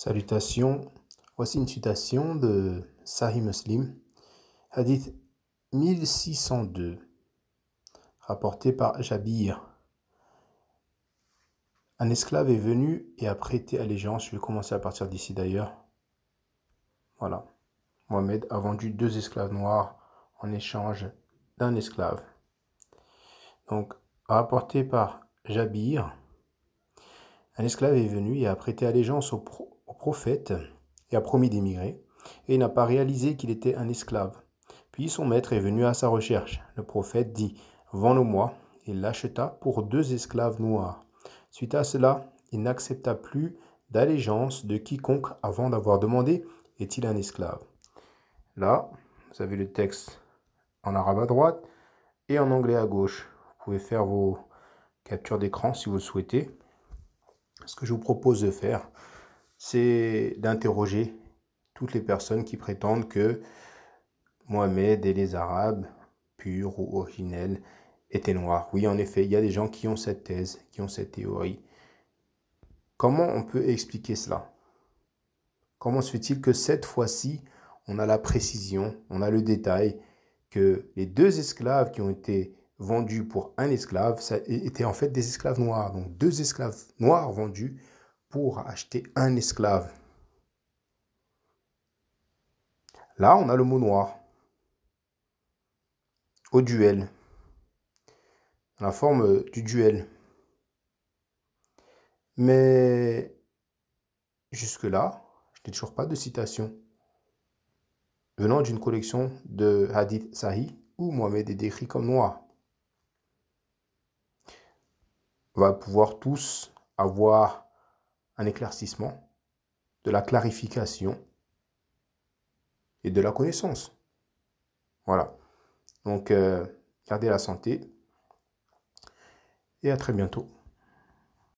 Salutations. Voici une citation de Sahih Muslim, hadith 1602, rapporté par Jabir. Un esclave est venu et a prêté allégeance. Je vais commencer à partir d'ici d'ailleurs. Voilà. Mohamed a vendu deux esclaves noirs en échange d'un esclave. Donc, rapporté par Jabir, un esclave est venu et a prêté allégeance au, pro prophète et a promis d'émigrer, et n'a pas réalisé qu'il était un esclave. Puis son maître est venu à sa recherche. Le prophète dit Vends-le-moi et l'acheta pour deux esclaves noirs. Suite à cela, il n'accepta plus d'allégeance de quiconque avant d'avoir demandé Est-il un esclave Là, vous avez le texte en arabe à droite et en anglais à gauche. Vous pouvez faire vos captures d'écran si vous le souhaitez. Ce que je vous propose de faire, c'est d'interroger toutes les personnes qui prétendent que Mohamed et les Arabes purs ou originels étaient noirs. Oui, en effet, il y a des gens qui ont cette thèse, qui ont cette théorie. Comment on peut expliquer cela Comment se fait-il que cette fois-ci, on a la précision, on a le détail que les deux esclaves qui ont été vendus pour un esclave ça étaient en fait des esclaves noirs. Donc deux esclaves noirs vendus pour acheter un esclave. Là, on a le mot noir. Au duel. La forme euh, du duel. Mais jusque-là, je n'ai toujours pas de citation venant d'une collection de hadith sahih où Mohamed est décrit comme noir. On va pouvoir tous avoir un éclaircissement, de la clarification et de la connaissance. Voilà. Donc, euh, gardez la santé et à très bientôt.